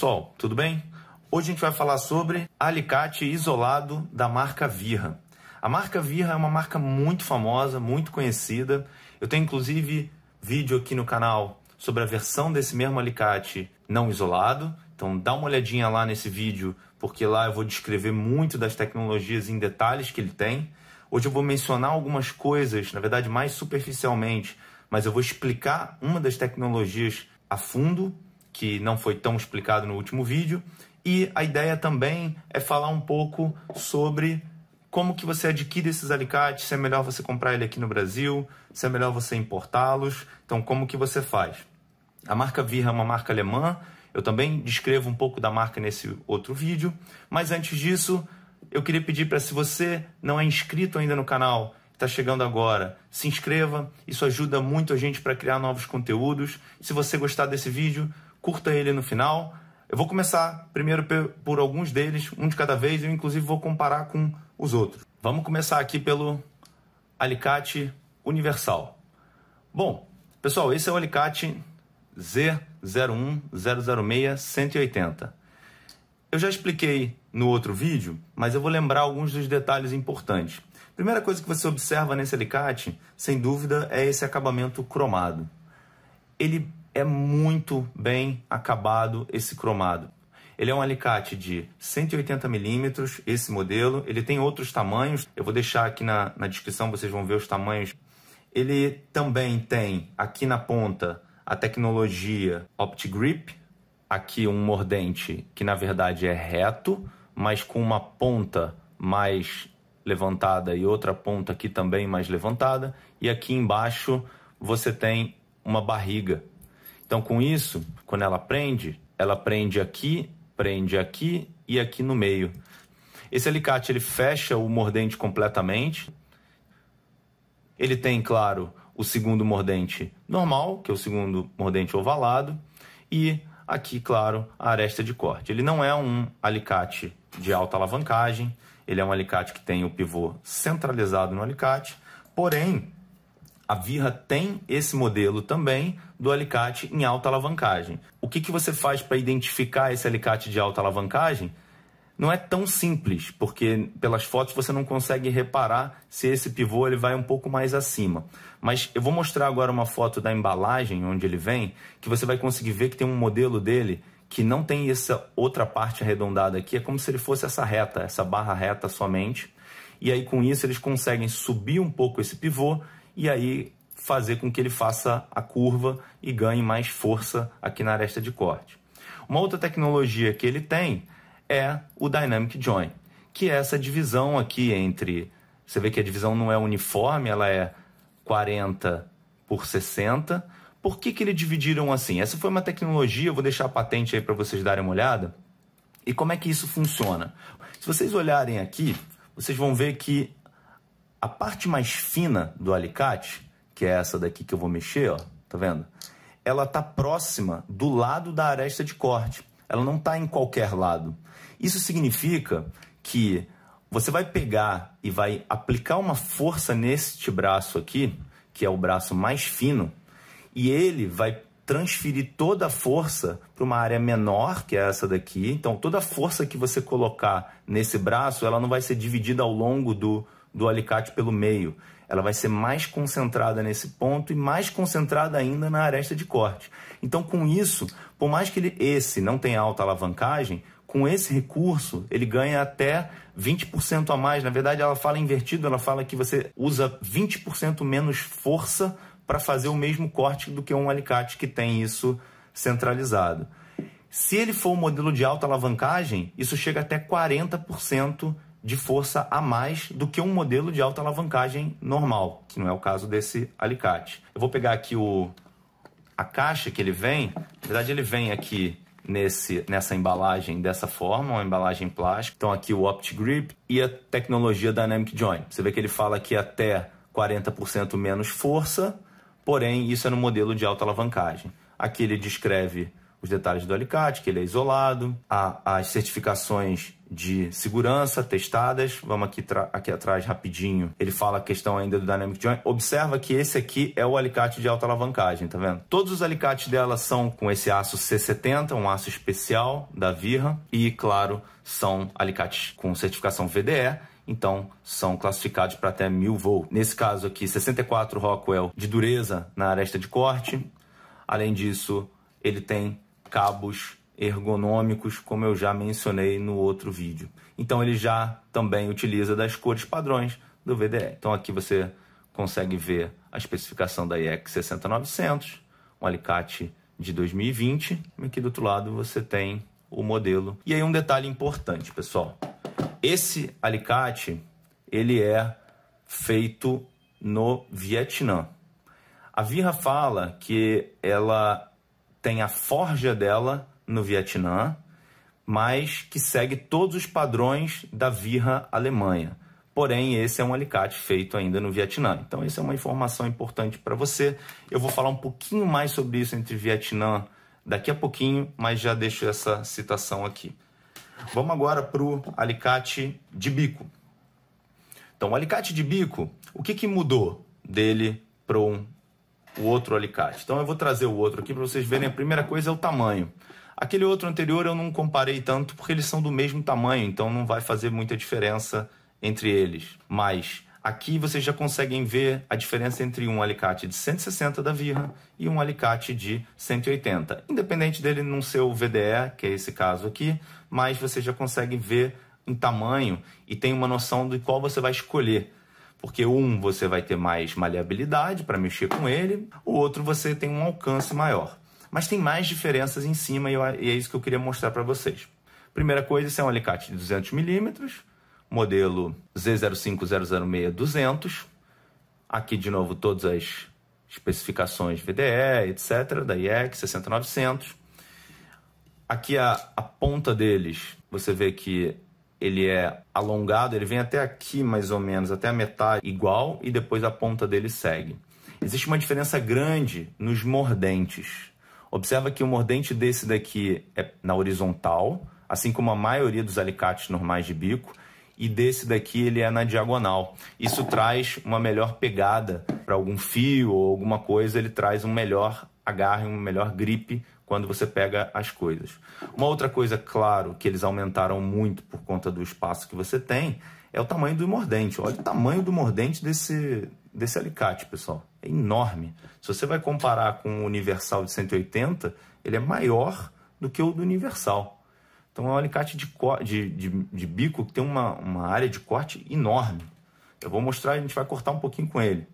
pessoal, tudo bem? Hoje a gente vai falar sobre alicate isolado da marca Virra. A marca Virra é uma marca muito famosa, muito conhecida. Eu tenho inclusive vídeo aqui no canal sobre a versão desse mesmo alicate não isolado. Então dá uma olhadinha lá nesse vídeo, porque lá eu vou descrever muito das tecnologias em detalhes que ele tem. Hoje eu vou mencionar algumas coisas, na verdade mais superficialmente, mas eu vou explicar uma das tecnologias a fundo que não foi tão explicado no último vídeo. E a ideia também é falar um pouco sobre como que você adquire esses alicates, se é melhor você comprar ele aqui no Brasil, se é melhor você importá-los, então como que você faz. A marca Virra é uma marca alemã, eu também descrevo um pouco da marca nesse outro vídeo, mas antes disso, eu queria pedir para se você não é inscrito ainda no canal, está chegando agora, se inscreva, isso ajuda muito a gente para criar novos conteúdos. Se você gostar desse vídeo, curta ele no final. Eu vou começar primeiro por alguns deles, um de cada vez, eu inclusive vou comparar com os outros. Vamos começar aqui pelo alicate universal. Bom, pessoal, esse é o alicate Z01006180. Eu já expliquei no outro vídeo, mas eu vou lembrar alguns dos detalhes importantes. Primeira coisa que você observa nesse alicate, sem dúvida, é esse acabamento cromado. Ele é muito bem acabado esse cromado. Ele é um alicate de 180 milímetros, esse modelo. Ele tem outros tamanhos. Eu vou deixar aqui na, na descrição, vocês vão ver os tamanhos. Ele também tem aqui na ponta a tecnologia OptiGrip, aqui um mordente que na verdade é reto, mas com uma ponta mais levantada e outra ponta aqui também mais levantada, e aqui embaixo você tem uma barriga então, com isso, quando ela prende, ela prende aqui, prende aqui e aqui no meio. Esse alicate ele fecha o mordente completamente. Ele tem, claro, o segundo mordente normal, que é o segundo mordente ovalado, e aqui, claro, a aresta de corte. Ele não é um alicate de alta alavancagem, ele é um alicate que tem o pivô centralizado no alicate, porém, a Virra tem esse modelo também do alicate em alta alavancagem. O que, que você faz para identificar esse alicate de alta alavancagem? Não é tão simples, porque pelas fotos você não consegue reparar se esse pivô ele vai um pouco mais acima. Mas eu vou mostrar agora uma foto da embalagem onde ele vem, que você vai conseguir ver que tem um modelo dele que não tem essa outra parte arredondada aqui, é como se ele fosse essa reta, essa barra reta somente. E aí com isso eles conseguem subir um pouco esse pivô e aí fazer com que ele faça a curva e ganhe mais força aqui na aresta de corte. Uma outra tecnologia que ele tem é o Dynamic Join, que é essa divisão aqui entre. Você vê que a divisão não é uniforme, ela é 40 por 60. Por que, que eles dividiram assim? Essa foi uma tecnologia, eu vou deixar a patente aí para vocês darem uma olhada. E como é que isso funciona? Se vocês olharem aqui, vocês vão ver que a parte mais fina do alicate, que é essa daqui que eu vou mexer, ó, tá vendo? Ela tá próxima do lado da aresta de corte. Ela não tá em qualquer lado. Isso significa que você vai pegar e vai aplicar uma força neste braço aqui, que é o braço mais fino, e ele vai transferir toda a força para uma área menor, que é essa daqui. Então, toda a força que você colocar nesse braço, ela não vai ser dividida ao longo do do alicate pelo meio. Ela vai ser mais concentrada nesse ponto e mais concentrada ainda na aresta de corte. Então, com isso, por mais que ele, esse não tenha alta alavancagem, com esse recurso ele ganha até 20% a mais. Na verdade, ela fala invertido, ela fala que você usa 20% menos força para fazer o mesmo corte do que um alicate que tem isso centralizado. Se ele for um modelo de alta alavancagem, isso chega até 40% de força a mais do que um modelo de alta alavancagem normal, que não é o caso desse alicate. Eu vou pegar aqui o, a caixa que ele vem, na verdade ele vem aqui nesse, nessa embalagem dessa forma, uma embalagem plástica. Então aqui o Opt Grip e a tecnologia Dynamic Join. Você vê que ele fala que até 40% menos força, porém isso é no modelo de alta alavancagem. Aqui ele descreve os detalhes do alicate, que ele é isolado, a, as certificações de segurança testadas. Vamos aqui, aqui atrás rapidinho. Ele fala a questão ainda do Dynamic Joint. Observa que esse aqui é o alicate de alta alavancagem, tá vendo? Todos os alicates dela são com esse aço C70, um aço especial da Virra. E, claro, são alicates com certificação VDE. Então, são classificados para até 1000 volt. Nesse caso aqui, 64 Rockwell de dureza na aresta de corte. Além disso, ele tem cabos ergonômicos, como eu já mencionei no outro vídeo. Então ele já também utiliza das cores padrões do VDE. Então aqui você consegue ver a especificação da IEC 6900, um alicate de 2020, e aqui do outro lado você tem o modelo. E aí um detalhe importante, pessoal. Esse alicate, ele é feito no Vietnã. A Virra fala que ela tem a forja dela no Vietnã, mas que segue todos os padrões da Virra Alemanha. Porém, esse é um alicate feito ainda no Vietnã. Então, essa é uma informação importante para você. Eu vou falar um pouquinho mais sobre isso entre Vietnã daqui a pouquinho, mas já deixo essa citação aqui. Vamos agora para o alicate de bico. Então, o alicate de bico, o que, que mudou dele para um o outro alicate. Então eu vou trazer o outro aqui para vocês verem. A primeira coisa é o tamanho. Aquele outro anterior eu não comparei tanto porque eles são do mesmo tamanho, então não vai fazer muita diferença entre eles. Mas aqui vocês já conseguem ver a diferença entre um alicate de 160 da Virra e um alicate de 180. Independente dele não ser o VDE, que é esse caso aqui, mas vocês já conseguem ver em tamanho e tem uma noção de qual você vai escolher porque um você vai ter mais maleabilidade para mexer com ele, o outro você tem um alcance maior. Mas tem mais diferenças em cima e, é isso que eu queria mostrar para vocês. Primeira coisa, esse é um alicate de 200 milímetros, modelo Z05006-200. Aqui, de novo, todas as especificações VDE, etc., da IEC 6900. Aqui a, a ponta deles, você vê que ele é alongado, ele vem até aqui mais ou menos, até a metade igual, e depois a ponta dele segue. Existe uma diferença grande nos mordentes. Observa que o mordente desse daqui é na horizontal, assim como a maioria dos alicates normais de bico, e desse daqui ele é na diagonal. Isso traz uma melhor pegada para algum fio ou alguma coisa, ele traz um melhor agarre, um melhor gripe quando você pega as coisas. Uma outra coisa, claro, que eles aumentaram muito por conta do espaço que você tem, é o tamanho do mordente. Olha o tamanho do mordente desse, desse alicate, pessoal. É enorme. Se você vai comparar com o universal de 180, ele é maior do que o do universal. Então é um alicate de, de, de, de bico que tem uma, uma área de corte enorme. Eu vou mostrar, a gente vai cortar um pouquinho com ele.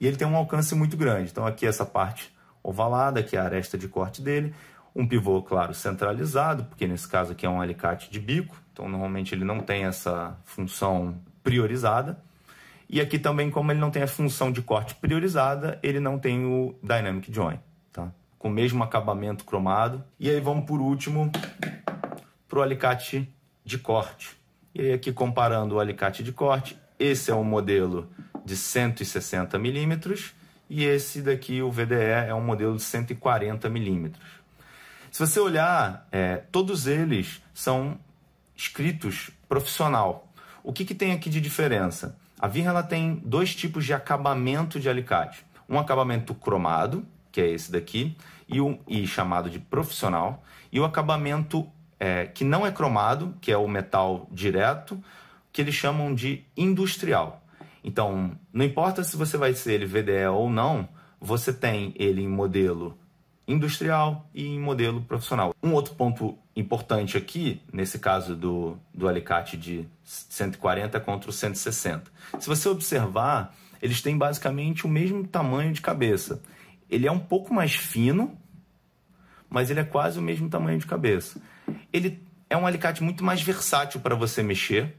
E ele tem um alcance muito grande. Então aqui essa parte ovalada, que é a aresta de corte dele, um pivô, claro, centralizado, porque nesse caso aqui é um alicate de bico, então normalmente ele não tem essa função priorizada. E aqui também, como ele não tem a função de corte priorizada, ele não tem o Dynamic Join, tá? Com o mesmo acabamento cromado. E aí vamos por último para o alicate de corte. E aí aqui comparando o alicate de corte, esse é um modelo de 160 milímetros, e esse daqui, o VDE, é um modelo de 140 milímetros. Se você olhar, é, todos eles são escritos profissional. O que, que tem aqui de diferença? A Virra ela tem dois tipos de acabamento de alicate. Um acabamento cromado, que é esse daqui, e, um, e chamado de profissional, e o acabamento é, que não é cromado, que é o metal direto, que eles chamam de industrial. Então, não importa se você vai ser ele VDE ou não, você tem ele em modelo industrial e em modelo profissional. Um outro ponto importante aqui, nesse caso do, do alicate de 140 contra o 160. Se você observar, eles têm basicamente o mesmo tamanho de cabeça. Ele é um pouco mais fino, mas ele é quase o mesmo tamanho de cabeça. Ele é um alicate muito mais versátil para você mexer,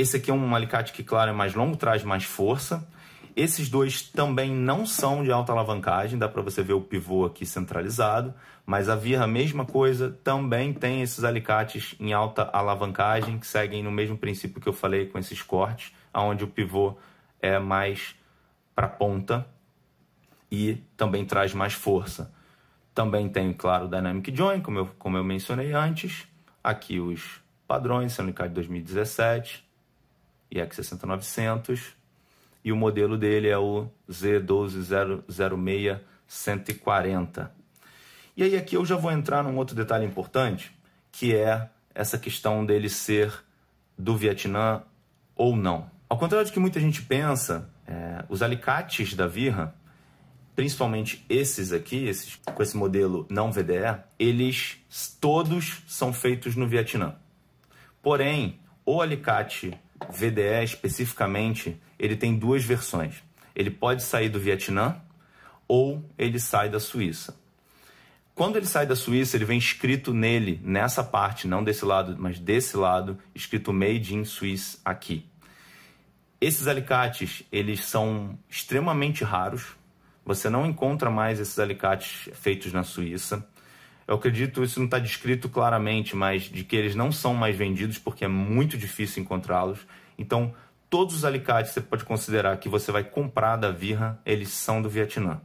esse aqui é um alicate que, claro, é mais longo, traz mais força. Esses dois também não são de alta alavancagem, dá para você ver o pivô aqui centralizado, mas a Virra, mesma coisa, também tem esses alicates em alta alavancagem, que seguem no mesmo princípio que eu falei com esses cortes, aonde o pivô é mais para ponta e também traz mais força. Também tem, claro, o Dynamic Join, como eu, como eu mencionei antes, aqui os padrões, Sonicat 2017, IX6900 é e o modelo dele é o Z12006-140. E aí aqui eu já vou entrar num outro detalhe importante, que é essa questão dele ser do Vietnã ou não. Ao contrário do que muita gente pensa, é, os alicates da Virra, principalmente esses aqui, esses com esse modelo não VDE, eles todos são feitos no Vietnã. Porém, o alicate VDE especificamente, ele tem duas versões. Ele pode sair do Vietnã ou ele sai da Suíça. Quando ele sai da Suíça, ele vem escrito nele, nessa parte, não desse lado, mas desse lado, escrito Made in Suisse aqui. Esses alicates, eles são extremamente raros. Você não encontra mais esses alicates feitos na Suíça eu acredito, isso não está descrito claramente, mas de que eles não são mais vendidos porque é muito difícil encontrá-los. Então, todos os alicates você pode considerar que você vai comprar da Virra, eles são do Vietnã.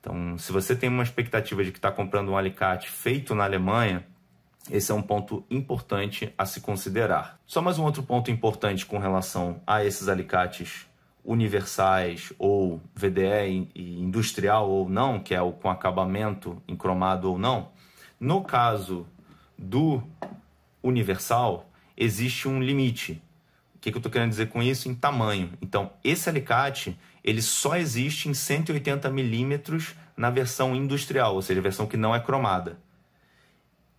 Então, se você tem uma expectativa de que está comprando um alicate feito na Alemanha, esse é um ponto importante a se considerar. Só mais um outro ponto importante com relação a esses alicates universais ou VDE industrial ou não, que é o com acabamento em cromado ou não, no caso do universal existe um limite. O que, que eu estou querendo dizer com isso? Em tamanho. Então, esse alicate ele só existe em 180 milímetros na versão industrial, ou seja, a versão que não é cromada.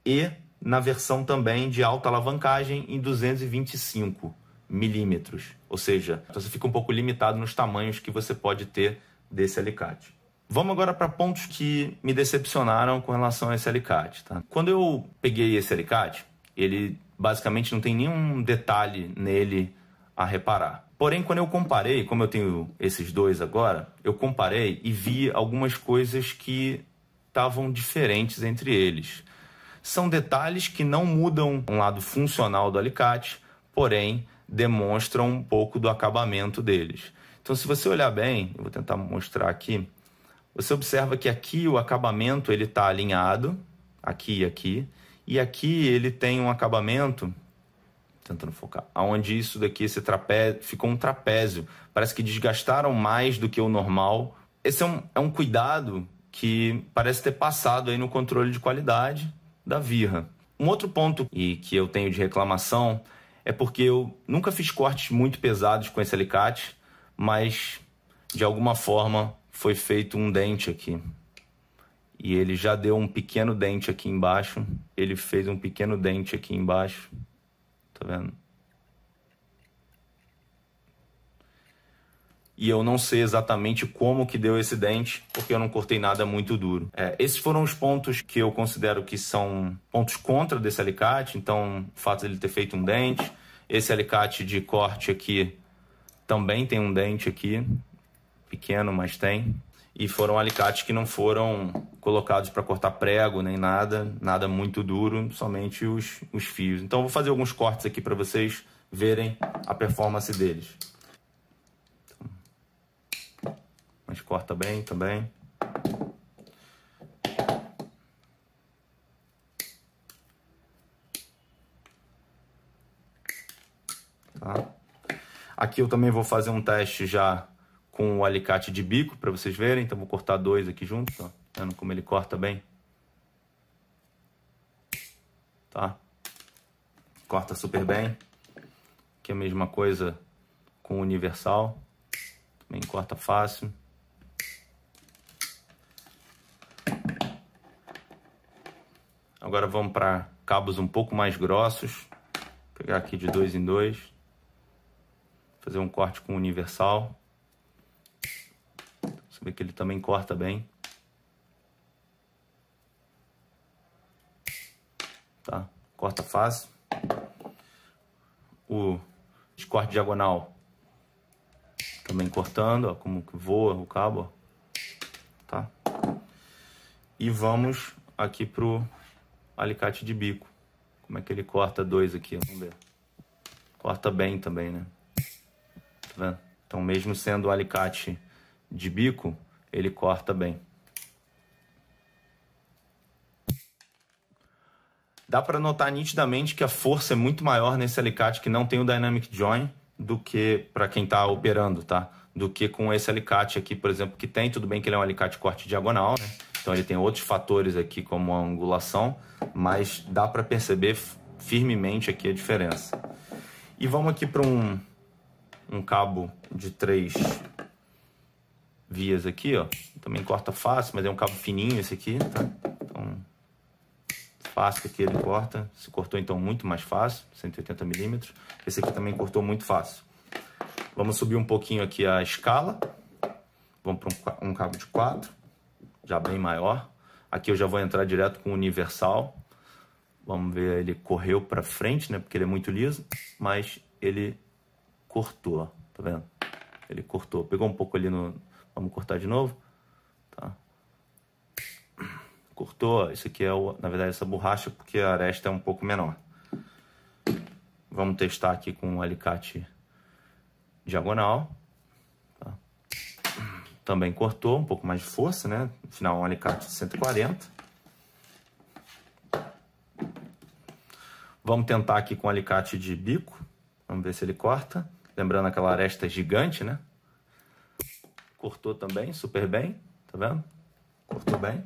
E na versão também de alta alavancagem em 225 milímetros. Ou seja, então você fica um pouco limitado nos tamanhos que você pode ter desse alicate. Vamos agora para pontos que me decepcionaram com relação a esse alicate. Tá? Quando eu peguei esse alicate, ele basicamente não tem nenhum detalhe nele a reparar. Porém, quando eu comparei, como eu tenho esses dois agora, eu comparei e vi algumas coisas que estavam diferentes entre eles. São detalhes que não mudam um lado funcional do alicate, porém demonstram um pouco do acabamento deles. Então, se você olhar bem, eu vou tentar mostrar aqui, você observa que aqui o acabamento ele está alinhado, aqui e aqui, e aqui ele tem um acabamento, tentando focar, aonde isso daqui, esse trapézio, ficou um trapézio, parece que desgastaram mais do que o normal. Esse é um, é um cuidado que parece ter passado aí no controle de qualidade da Virra. Um outro ponto e que eu tenho de reclamação é porque eu nunca fiz cortes muito pesados com esse alicate, mas de alguma forma foi feito um dente aqui. E ele já deu um pequeno dente aqui embaixo. Ele fez um pequeno dente aqui embaixo. Tá vendo? e eu não sei exatamente como que deu esse dente, porque eu não cortei nada muito duro. É, esses foram os pontos que eu considero que são pontos contra desse alicate, então o fato dele ter feito um dente, esse alicate de corte aqui também tem um dente aqui, pequeno, mas tem. E foram alicates que não foram colocados para cortar prego nem nada, nada muito duro, somente os, os fios. Então vou fazer alguns cortes aqui para vocês verem a performance deles. corta bem também. Tá? Aqui eu também vou fazer um teste já com o alicate de bico para vocês verem. Então vou cortar dois aqui juntos, ó. Vendo como ele corta bem. Tá? Corta super bem. Aqui é a mesma coisa com o universal. Também corta fácil. Agora vamos para cabos um pouco mais grossos. Vou pegar aqui de dois em dois. Fazer um corte com universal. Você vê que ele também corta bem. Tá? Corta fácil. O corte diagonal também cortando, ó, como que voa o cabo, ó. tá? E vamos aqui pro alicate de bico. Como é que ele corta dois aqui? Vamos ver. Corta bem também, né? Tá vendo? Então, mesmo sendo alicate de bico, ele corta bem. Dá para notar nitidamente que a força é muito maior nesse alicate que não tem o Dynamic Join do que para quem está operando, tá? Do que com esse alicate aqui, por exemplo, que tem. Tudo bem que ele é um alicate corte diagonal, né? Então ele tem outros fatores aqui como a angulação, mas dá para perceber firmemente aqui a diferença. E vamos aqui para um, um cabo de três vias aqui, ó. Também corta fácil, mas é um cabo fininho esse aqui, tá? Então, fácil aqui ele corta. Se cortou então muito mais fácil, 180 milímetros. Esse aqui também cortou muito fácil. Vamos subir um pouquinho aqui a escala. Vamos para um, um cabo de quatro já bem maior. Aqui eu já vou entrar direto com o universal. Vamos ver, ele correu para frente, né? Porque ele é muito liso, mas ele cortou, tá vendo? Ele cortou, pegou um pouco ali no... Vamos cortar de novo? Tá. Cortou, isso aqui é, o, na verdade, essa borracha, porque a aresta é um pouco menor. Vamos testar aqui com um alicate diagonal também cortou, um pouco mais de força, né? Afinal, um alicate de 140. Vamos tentar aqui com um alicate de bico. Vamos ver se ele corta. Lembrando aquela aresta gigante, né? Cortou também, super bem. Tá vendo? Cortou bem.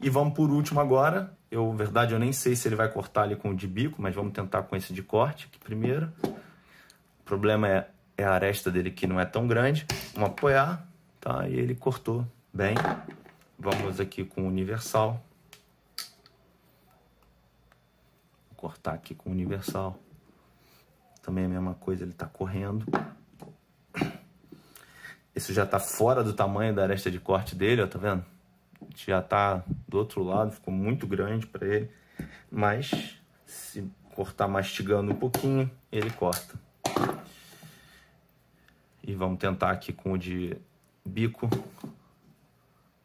E vamos por último agora. Eu, verdade, eu nem sei se ele vai cortar ali com o de bico, mas vamos tentar com esse de corte aqui primeiro. O problema é, é a aresta dele que não é tão grande. Vamos apoiar tá? E ele cortou bem. Vamos aqui com o universal. Vou cortar aqui com o universal. Também a mesma coisa, ele está correndo. Esse já está fora do tamanho da aresta de corte dele, ó, tá vendo? Já está do outro lado, ficou muito grande para ele. Mas se cortar mastigando um pouquinho, ele corta. E vamos tentar aqui com o de bico.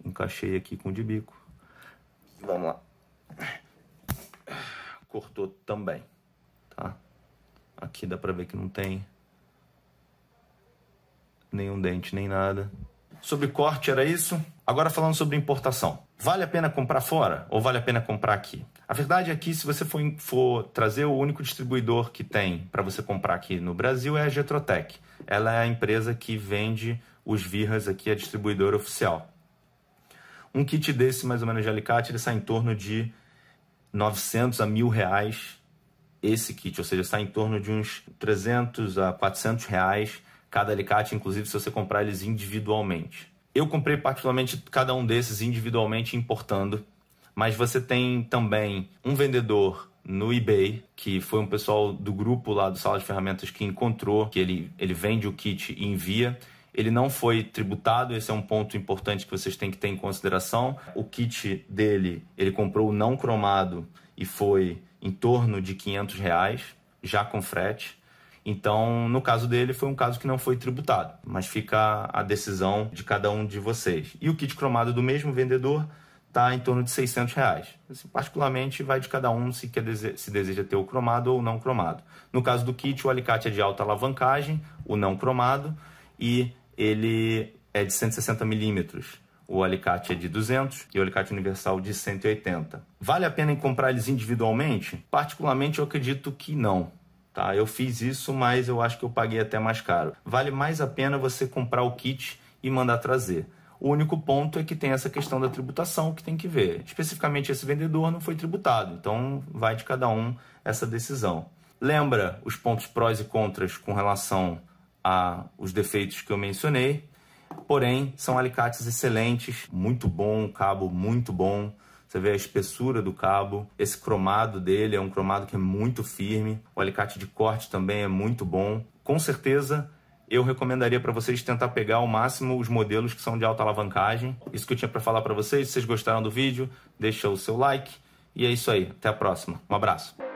Encaixei aqui com o de bico. Vamos lá. Cortou também, tá? Aqui dá pra ver que não tem nenhum dente, nem nada. Sobre corte era isso. Agora falando sobre importação. Vale a pena comprar fora ou vale a pena comprar aqui? A verdade é que se você for, for trazer o único distribuidor que tem para você comprar aqui no Brasil é a Getrotec. Ela é a empresa que vende os Virras aqui é distribuidora oficial. Um kit desse, mais ou menos, de alicate, ele sai em torno de 900 a mil reais esse kit, ou seja, sai em torno de uns 300 a 400 reais cada alicate, inclusive se você comprar eles individualmente. Eu comprei particularmente cada um desses individualmente importando, mas você tem também um vendedor no eBay, que foi um pessoal do grupo lá do Sala de Ferramentas que encontrou, que ele, ele vende o kit e envia. Ele não foi tributado, esse é um ponto importante que vocês têm que ter em consideração. O kit dele, ele comprou o não cromado e foi em torno de 500 reais, já com frete. Então, no caso dele, foi um caso que não foi tributado, mas fica a decisão de cada um de vocês. E o kit cromado do mesmo vendedor está em torno de 600 reais. Assim, particularmente, vai de cada um se, quer se deseja ter o cromado ou não cromado. No caso do kit, o alicate é de alta alavancagem, o não cromado, e ele é de 160 milímetros. O alicate é de 200 e o alicate universal de 180. Vale a pena comprar eles individualmente? Particularmente, eu acredito que não. Tá? Eu fiz isso, mas eu acho que eu paguei até mais caro. Vale mais a pena você comprar o kit e mandar trazer. O único ponto é que tem essa questão da tributação que tem que ver. Especificamente, esse vendedor não foi tributado, então vai de cada um essa decisão. Lembra os pontos prós e contras com relação a os defeitos que eu mencionei, porém são alicates excelentes, muito bom, cabo muito bom. Você vê a espessura do cabo, esse cromado dele é um cromado que é muito firme, o alicate de corte também é muito bom. Com certeza eu recomendaria para vocês tentar pegar ao máximo os modelos que são de alta alavancagem. Isso que eu tinha para falar para vocês. Se vocês gostaram do vídeo, deixa o seu like. E é isso aí. Até a próxima. Um abraço.